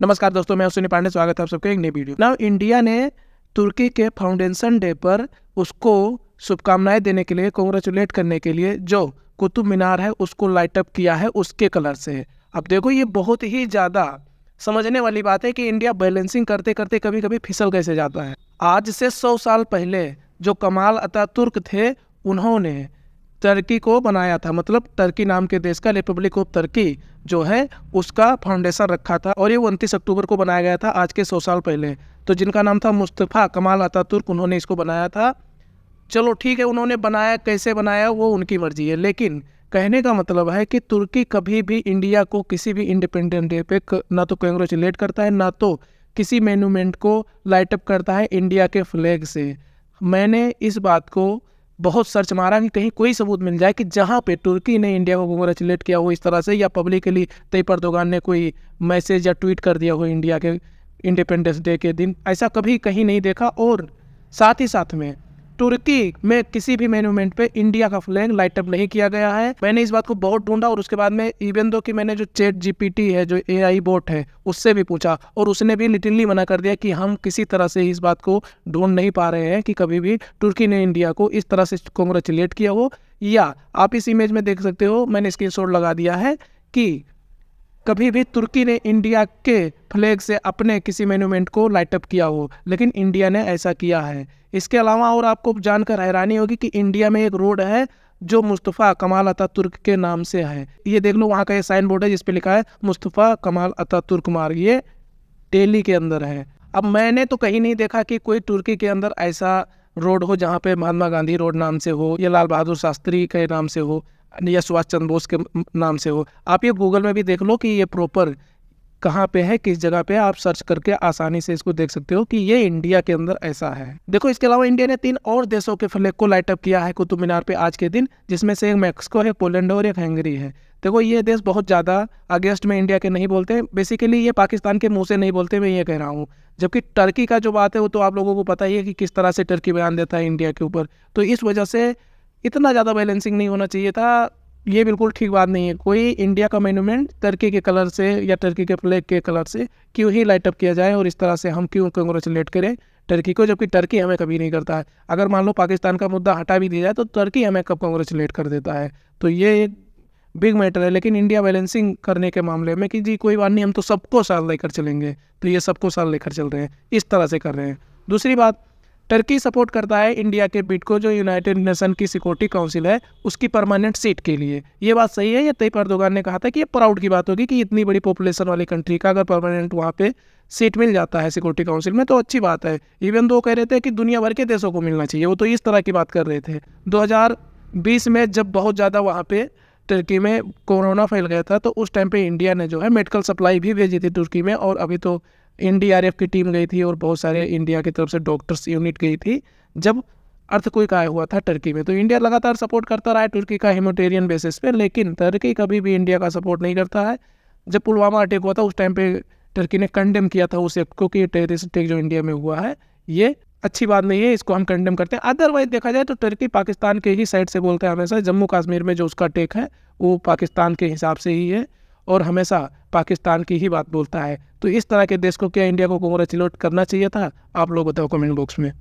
नमस्कार दोस्तों मैं सुनी पांडे स्वागत है आप सबका एक नई वीडियो नाउ इंडिया ने तुर्की के फाउंडेशन डे पर उसको शुभकामनाएं देने के लिए कॉन्ग्रेचुलेट करने के लिए जो कुतुब मीनार है उसको लाइटअप किया है उसके कलर से अब देखो ये बहुत ही ज़्यादा समझने वाली बात है कि इंडिया बैलेंसिंग करते करते कभी कभी फिसल कैसे जाता है आज से सौ साल पहले जो कमाल अता तुर्क थे उन्होंने तुर्की को बनाया था मतलब तुर्की नाम के देश का रिपब्लिक ऑफ तुर्की जो है उसका फाउंडेशन रखा था और ये उनतीस अक्टूबर को बनाया गया था आज के सौ साल पहले तो जिनका नाम था मुस्तफ़ा कमाल अतातुर्क उन्होंने इसको बनाया था चलो ठीक है उन्होंने बनाया कैसे बनाया वो उनकी मर्जी है लेकिन कहने का मतलब है कि तुर्की कभी भी इंडिया को किसी भी इंडिपेंडेंट डे पे ना तो कंग्रेचुलेट करता है ना तो किसी मेनूमेंट को लाइटअप करता है इंडिया के फ्लैग से मैंने इस बात को बहुत सर्च मारा कि कहीं कोई सबूत मिल जाए कि जहाँ पे तुर्की ने इंडिया को कंग्रेचुलेट किया हो इस तरह से या पब्लिकली तय परदोगान ने कोई मैसेज या ट्वीट कर दिया हो इंडिया के इंडिपेंडेंस डे के दिन ऐसा कभी कहीं नहीं देखा और साथ ही साथ में तुर्की में किसी भी मेन्यूमेंट पे इंडिया का फ्लैग लाइटअप नहीं किया गया है मैंने इस बात को बहुत ढूंढा और उसके बाद में इवन दो कि मैंने जो चेट जीपीटी है जो आई बोट है उससे भी पूछा और उसने भी लिटिलली मना कर दिया कि हम किसी तरह से इस बात को ढूंढ नहीं पा रहे हैं कि कभी भी तुर्की ने इंडिया को इस तरह से कॉन्ग्रेचुलेट किया हो या आप इस इमेज में देख सकते हो मैंने स्क्रीन लगा दिया है कि कभी भी तुर्की ने इंडिया के फ्लैग से अपने किसी मेनूमेंट को लाइटअप किया हो लेकिन इंडिया ने ऐसा किया है इसके अलावा और आपको जानकर हैरानी होगी कि इंडिया में एक रोड है जो मुस्तफ़ा कमाल अता तुर्क के नाम से है ये देख लो वहाँ का ये साइन बोर्ड है जिस लिखा है मुस्तफ़ा कमाल अता तुर्क मार्ग ये डेली के अंदर है अब मैंने तो कहीं नहीं देखा कि कोई तुर्की के अंदर ऐसा रोड हो जहाँ पे महात्मा गांधी रोड नाम से हो या लाल बहादुर शास्त्री के नाम से हो या सुभाष चंद्र बोस के नाम से हो आप ये गूगल में भी देख लो कि ये प्रॉपर कहाँ पे है किस जगह पे आप सर्च करके आसानी से इसको देख सकते हो कि ये इंडिया के अंदर ऐसा है देखो इसके अलावा इंडिया ने तीन और देशों के फ्लैग को लाइट अप किया है कुतुब मीनार पे आज के दिन जिसमें से एक मैक्सिको है पोलैंड और एक हैंगरी है देखो ये देश बहुत ज़्यादा अगेंस्ट में इंडिया के नहीं बोलते बेसिकली ये पाकिस्तान के मुँह से नहीं बोलते मैं ये कह रहा हूँ जबकि टर्की का जो बात है वो तो आप लोगों को पता ही है कि किस तरह से टर्की बयान देता है इंडिया के ऊपर तो इस वजह से इतना ज़्यादा बैलेंसिंग नहीं होना चाहिए था ये बिल्कुल ठीक बात नहीं है कोई इंडिया का मेनूमेंट टर्की के कलर से या टर्की के फ्लैग के कलर से क्यों ही लाइटअप किया जाए और इस तरह से हम क्यों कंग्रेचुलेट करें टर्की को जबकि टर्की हमें कभी नहीं करता है अगर मान लो पाकिस्तान का मुद्दा हटा भी दिया जाए तो टर्की हमें कब कंग्रेचुलेट कर देता है तो ये एक बिग मैटर है लेकिन इंडिया बैलेंसिंग करने के मामले में कि जी कोई बात नहीं हम तो सबको साल लेकर चलेंगे तो ये सबको साल लेकर चल रहे हैं इस तरह से कर रहे हैं दूसरी बात टर्की सपोर्ट करता है इंडिया के बिट को जो यूनाइटेड नेशन की सिक्योरिटी काउंसिल है उसकी परमानेंट सीट के लिए ये बात सही है या तय परदोगान ने कहा था कि ये प्राउड की बात होगी कि इतनी बड़ी पॉपुलेशन वाली कंट्री का अगर परमानेंट वहाँ पे सीट मिल जाता है सिक्योरिटी काउंसिल में तो अच्छी बात है इवन दो कह रहे थे कि दुनिया भर के देशों को मिलना चाहिए वो तो इस तरह की बात कर रहे थे दो में जब बहुत ज़्यादा वहाँ पर तुर्की में कोरोना फैल गया था तो उस टाइम पे इंडिया ने जो है मेडिकल सप्लाई भी भेजी थी तुर्की में और अभी तो एन की टीम गई थी और बहुत सारे इंडिया की तरफ से डॉक्टर्स यूनिट गई थी जब अर्थक्विक आया हुआ था टर्की में तो इंडिया लगातार सपोर्ट करता रहा है टर्की का ह्यूमोटेरियन बेसिस पे लेकिन टर्की कभी भी इंडिया का सपोर्ट नहीं करता है जब पुलवामा अटैक हुआ था उस टाइम पे टर्की ने कंडेम किया था उस एक्ट को कि टेररिस्ट अटैक जो इंडिया में हुआ है ये अच्छी बात नहीं है इसको हम कंडेम करते हैं अदरवाइज देखा जाए तो टर्की पाकिस्तान के ही साइड से बोलते हैं हमेशा जम्मू कश्मीर में जो उसका अटैक है वो पाकिस्तान के हिसाब से ही है और हमेशा पाकिस्तान की ही बात बोलता है तो इस तरह के देश को क्या इंडिया को कॉन्ग्रेचुलेट करना चाहिए था आप लोग बताओ कमेंट बॉक्स में